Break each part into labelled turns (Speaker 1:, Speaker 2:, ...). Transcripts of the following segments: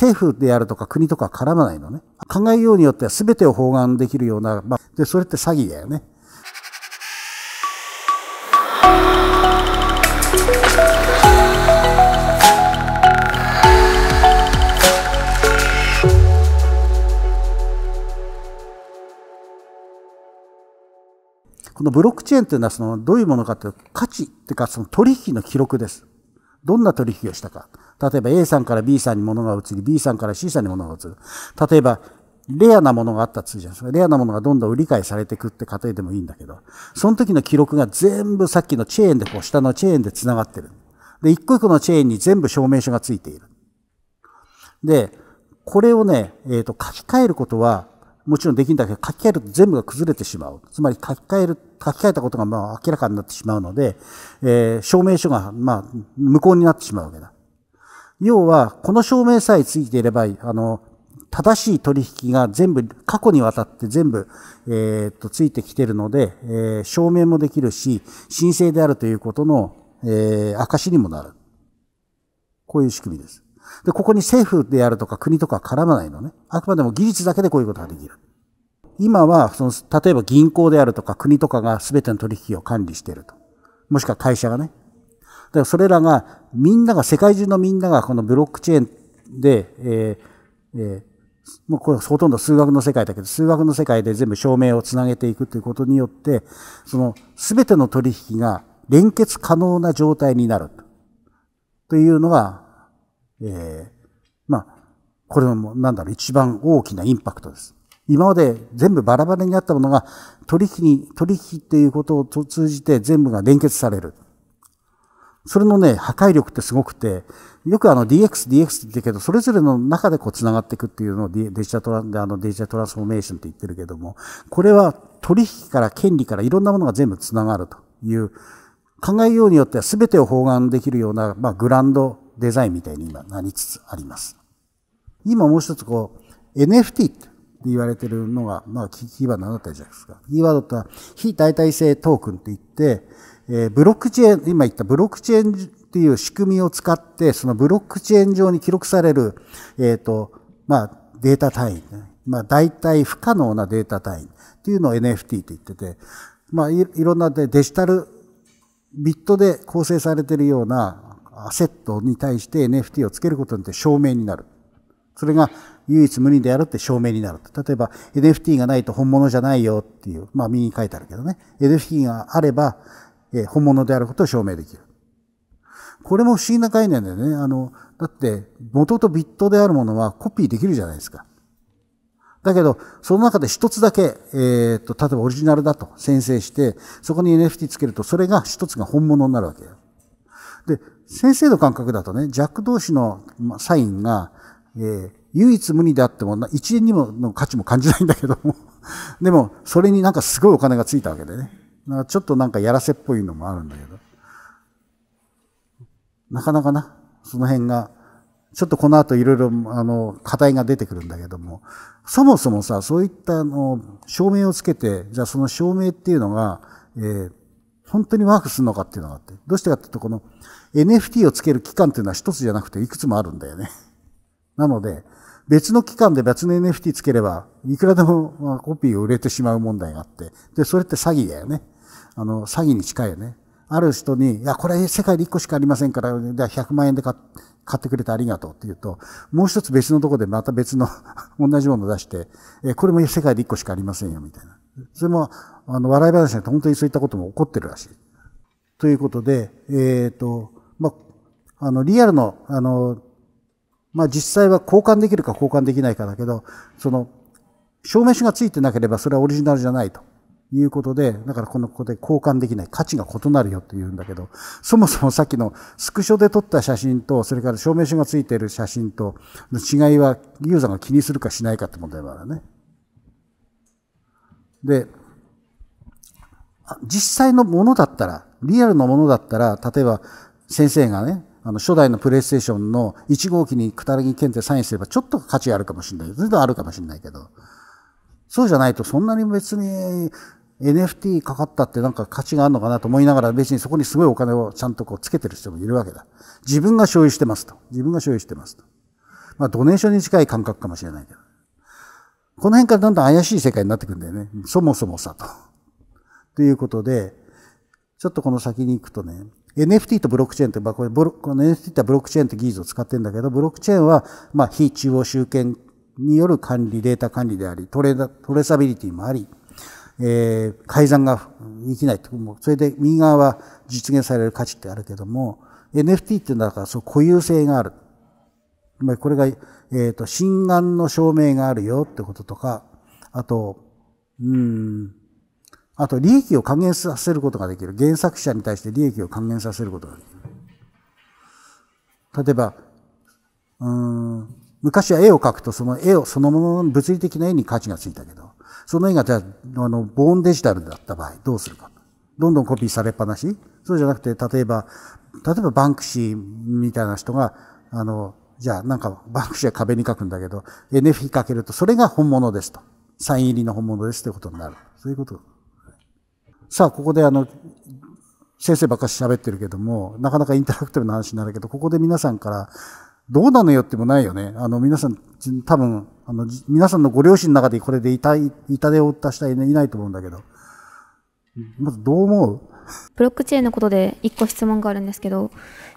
Speaker 1: 政府であるとか国とか絡まないのね。考えようによっては全てを包含できるような、まあ、で、それって詐欺だよね。このブロックチェーンというのはそのどういうものかというと価値っていうかその取引の記録です。どんな取引をしたか。例えば A さんから B さんに物が移り、B さんから C さんに物が移る。例えば、レアなものがあったとすじゃないですか。レアなものがどんどん理解されていくって過程でもいいんだけど、その時の記録が全部さっきのチェーンで、こう下のチェーンで繋がってる。で、一個一個のチェーンに全部証明書がついている。で、これをね、えっ、ー、と、書き換えることは、もちろんできるんだけど、書き換えると全部が崩れてしまう。つまり書き換える、書き換えたことがまあ明らかになってしまうので、えー、証明書がまあ無効になってしまうわけだ。要は、この証明さえついていれば、あの、正しい取引が全部、過去にわたって全部、えー、っと、ついてきてるので、えー、証明もできるし、申請であるということの、えー、証にもなる。こういう仕組みです。で、ここに政府であるとか国とか絡まないのね。あくまでも技術だけでこういうことができる。今は、その、例えば銀行であるとか国とかが全ての取引を管理していると。もしくは会社がね。だからそれらが、みんなが、世界中のみんながこのブロックチェーンで、えー、えー、もうこれほとんど数学の世界だけど、数学の世界で全部証明をつなげていくということによって、その全ての取引が連結可能な状態になる。というのが、えー、まあ、これも、なんだろう、一番大きなインパクトです。今まで全部バラバラになったものが、取引に、取引っていうことを通じて全部が連結される。それのね、破壊力ってすごくて、よくあの DX、DX って言ってるけど、それぞれの中でこう繋がっていくっていうのをデジタルトラン、あのデジタルトランスフォーメーションって言ってるけども、これは取引から権利からいろんなものが全部繋がるという、考えようによっては全てを包含できるような、まあ、グランドデザインみたいに今なりつつあります。今もう一つこう、NFT って言われてるのが、まあ、キーワードになったじゃないですか。キーワードとは非代替性トークンって言って、えブロックチェーン、今言ったブロックチェーンっていう仕組みを使って、そのブロックチェーン上に記録される、えっ、と、まあ、データ単位、まあ、大体不可能なデータ単位っていうのを NFT と言ってて、まあ、いろんなデジタルビットで構成されているようなアセットに対して NFT をつけることによって証明になる。それが唯一無二であるって証明になる。例えば NFT がないと本物じゃないよっていう、まあ右に書いてあるけどね。NFT があれば、え本物であることを証明できる。これも不思議な概念だよね。あの、だって、元とビットであるものはコピーできるじゃないですか。だけど、その中で一つだけ、えー、っと、例えばオリジナルだと先生して、そこに NFT つけると、それが一つが本物になるわけよ。で、先生の感覚だとね、弱同士のサインが、えー、唯一無二であっても、一円にもの価値も感じないんだけども、でも、それになんかすごいお金がついたわけでね。なんかちょっとなんかやらせっぽいのもあるんだけど。なかなかな、その辺が、ちょっとこの後いろいろ、あの、課題が出てくるんだけども、そもそもさ、そういったあの、証明をつけて、じゃあその証明っていうのが、えー、本当にワークするのかっていうのがあって、どうしてかっていうと、この NFT をつける期間っていうのは一つじゃなくていくつもあるんだよね。なので、別の期間で別の NFT つければ、いくらでもコピーを売れてしまう問題があって、で、それって詐欺だよね。あの、詐欺に近いよね。ある人に、いや、これ世界で1個しかありませんから、じゃあ100万円で買ってくれてありがとうって言うと、もう一つ別のとこでまた別の 同じものを出して、えこれも世界で1個しかありませんよ、みたいな。それも、あの、笑い話に本当にそういったことも起こってるらしい。ということで、えっ、ー、と、まあ、の、リアルの、あの、まあ、実際は交換できるか交換できないかだけど、その、証明書がついてなければそれはオリジナルじゃないと。いうことで、だからこのここで交換できない価値が異なるよって言うんだけど、そもそもさっきのスクショで撮った写真と、それから証明書がついている写真との違いはユーザーが気にするかしないかって問題もあるね。で、実際のものだったら、リアルのものだったら、例えば先生がね、あの初代のプレイステーションの1号機にくたらぎ検定サインすればちょっと価値あるかもしれない。ずっとあるかもしれないけど。そうじゃないとそんなに別に NFT かかったってなんか価値があるのかなと思いながら別にそこにすごいお金をちゃんとこうつけてる人もいるわけだ。自分が所有してますと。自分が所有してますと。まあドネーションに近い感覚かもしれないけど。この辺からだんだん怪しい世界になってくんだよね。そもそもさと。ということで、ちょっとこの先に行くとね、NFT とブロックチェーンって、まあこれ、この NFT ってブロックチェーンって技術を使ってるんだけど、ブロックチェーンは、まあ非中央集権による管理、データ管理であり、トレーサビリティもあり、えー、改ざんができないともうそれで右側は実現される価値ってあるけども NFT っていうのはだからそう固有性があるつまりこれが、えーと、と心眼の証明があるよってこととかあとうんあと利益を還元させることができる原作者に対して利益を還元させることができる例えばうん昔は絵を描くとその絵をそのものの物理的な絵に価値がついたけどその絵がじゃあ、あの、ボーンデジタルだった場合、どうするか。どんどんコピーされっぱなしそうじゃなくて、例えば、例えばバンクシーみたいな人が、あの、じゃあなんかバンクシーは壁に書くんだけど、NFT かけるとそれが本物ですと。サイン入りの本物ですってことになる。そういうこと。さあ、ここであの、先生ばっかし喋ってるけども、なかなかインタラクティブな話になるけど、ここで皆さんから、どうなのよってもないよね。あの、皆さん、多分、あの、皆さんのご両親の中でこれで痛い、痛手を出したい、ね、いないと思うんだけど。まずどう思う
Speaker 2: ブロックチェーンのことで一個質問があるんですけど、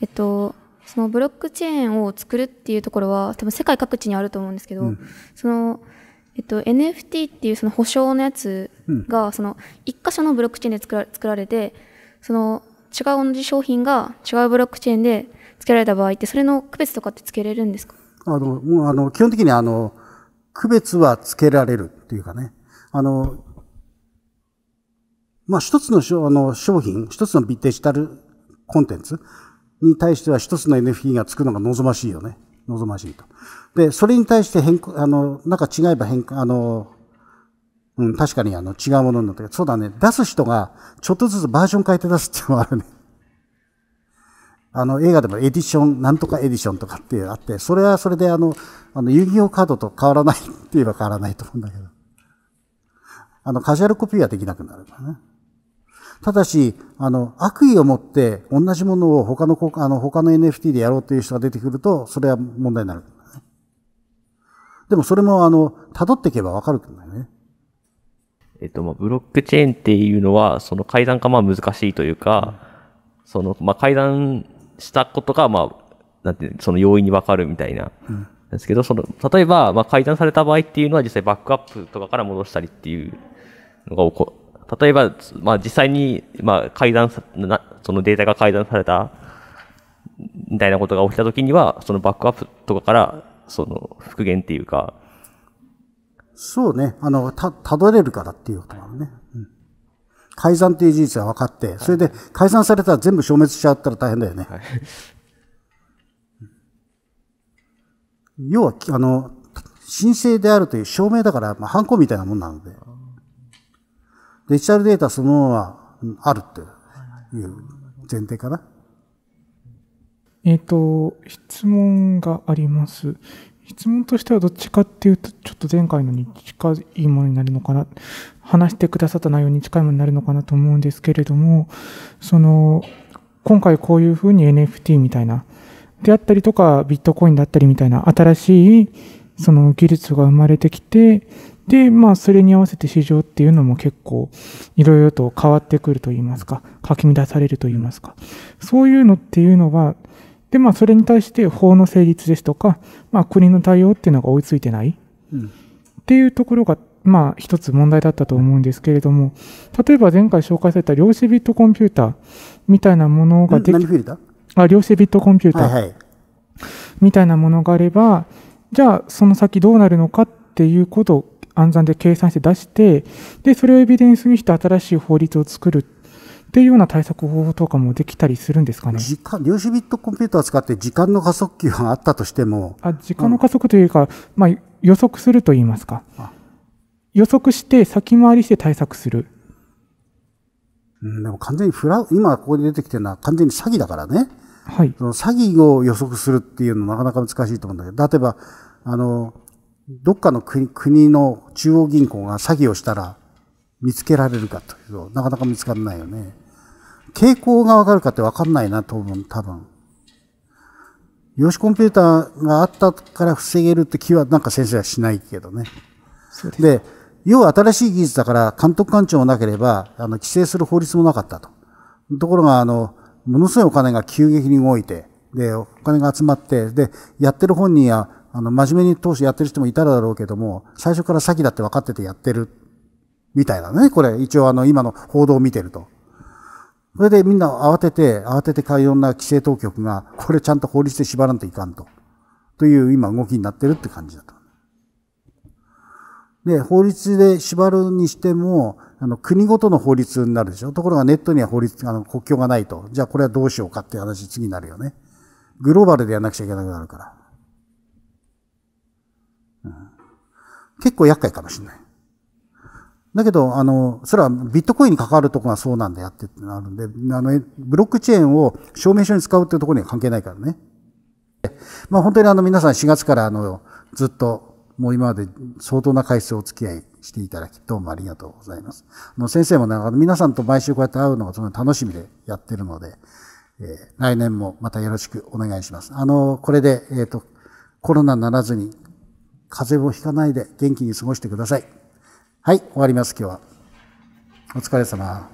Speaker 2: えっと、そのブロックチェーンを作るっていうところは多分世界各地にあると思うんですけど、うん、その、えっと、NFT っていうその保証のやつが、その一箇所のブロックチェーンで作ら作られてその違う同じ商品が違うブロックチェーンでつけられた場合って、それの区別とかってつけれるんですか
Speaker 1: あの、もうあの、基本的にあの、区別はつけられるっていうかね、あの、まあ、一つのあの商品、一つのデジタルコンテンツに対しては一つの NFT がつくのが望ましいよね。望ましいと。で、それに対して変更、あの、なんか違えば変、あの、うん、確かにあの違うものになってそうだね、出す人がちょっとずつバージョン変えて出すっていうのはあるね。あの映画でもエディション、なんとかエディションとかってあって、それはそれであの、あの遊戯王カードと変わらないって言えば変わらないと思うんだけど。あの、カジュアルコピーはできなくなるからね。ただし、あの、悪意を持って同じものを他の、あの、他の NFT でやろうという人が出てくると、それは問題になる。でもそれも、あの、辿っていけばわかるんだね。
Speaker 2: えっと、まあ、ブロックチェーンっていうのは、その階段化まあ難しいというか、うん、その、まあ、階
Speaker 1: 段したことが、まあ、なんてその容易にわかるみたいな。うんですけど、その、例えば、まあ、改ざんされた場合っていうのは実際バックアップとかから戻したりっていうのが起こ、例えば、まあ、実際に、まあ、改ざんさ、そのデータが改ざんされた、みたいなことが起きたときには、そのバックアップとかから、その、復元っていうか。そうね。あの、た、たどれるからっていうことなのね。うん改ざんという事実が分かって、それで改ざんされたら全部消滅しちゃったら大変だよね。要はあの、申請であるという証明だから、まあ、犯行みたいなもんなので、デジタルデータそのものはあるという前提かな。
Speaker 2: えっ、と、質問があります。質問としてはどっちかっていうと、ちょっと前回のに近いものになるのかな、話してくださった内容に近いものになるのかなと思うんですけれども、その、今回こういうふうに NFT みたいな、であったりとか、ビットコインだったりみたいな、新しいその技術が生まれてきて、で、まあ、それに合わせて市場っていうのも結構、いろいろと変わってくると言いますか、かき乱されると言いますか、そういうのっていうのは、で、まあ、それに対して法の成立ですとか、まあ、国の対応っていうのが追いついてないっていうところが、まあ、一つ問題だったと思うんですけれども、例えば前回紹介された量子ビットコンピューターみたいなものができ、あ量子ビットコンピューターみたいなものがあれば、じゃあその先どうなるのかっていうことを暗算で計算して出して、で、それをエビデンスにして新しい法律を作るっていうような対策方法とかもできたりするんですかね時間量子ビットコンピューターを使って時間の加速器があったとしてもあ時間の加速というか、うん、まあ、予測するといいますか予測して先回りして対策する、
Speaker 1: うん、でも完全にフラ今ここに出てきてるのは完全に詐欺だからね、はい、その詐欺を予測するっていうのはなかなか難しいと思うんだけど例えばあのどっかの国国の中央銀行が詐欺をしたら見つけられるかというとなかなか見つからないよね。傾向がわかるかってわかんないなと思う、多分。量子コンピューターがあったから防げるって気はなんか先生はしないけどね。で要は新しい技術だから監督官庁もなければ、あの、規制する法律もなかったと。ところが、あの、ものすごいお金が急激に動いて、で、お金が集まって、で、やってる本人や、あの、真面目に当初やってる人もいただろうけども、最初から詐欺だって分かっててやってる、みたいなね。これ、一応あの、今の報道を見てると。それでみんな慌てて、慌ててかような規制当局が、これちゃんと法律で縛らんといかんと。という今動きになってるって感じだと。で、法律で縛るにしても、あの、国ごとの法律になるでしょ。ところがネットには法律、あの、国境がないと。じゃあこれはどうしようかっていう話次になるよね。グローバルでやらなくちゃいけなくなるから。うん、結構厄介かもしれない。だけど、あの、それはビットコインに関わるとこがそうなんだよってってなるんで、あの、ブロックチェーンを証明書に使うっていうところには関係ないからね。まあ本当にあの皆さん4月からあの、ずっともう今まで相当な回数お付き合いしていただき、どうもありがとうございます。あの先生もなんか皆さんと毎週こうやって会うのがその楽しみでやってるので、えー、来年もまたよろしくお願いします。あの、これで、えっ、ー、と、コロナにならずに、風邪をひかないで元気に過ごしてください。はい、終わります、今日は。お疲れ様。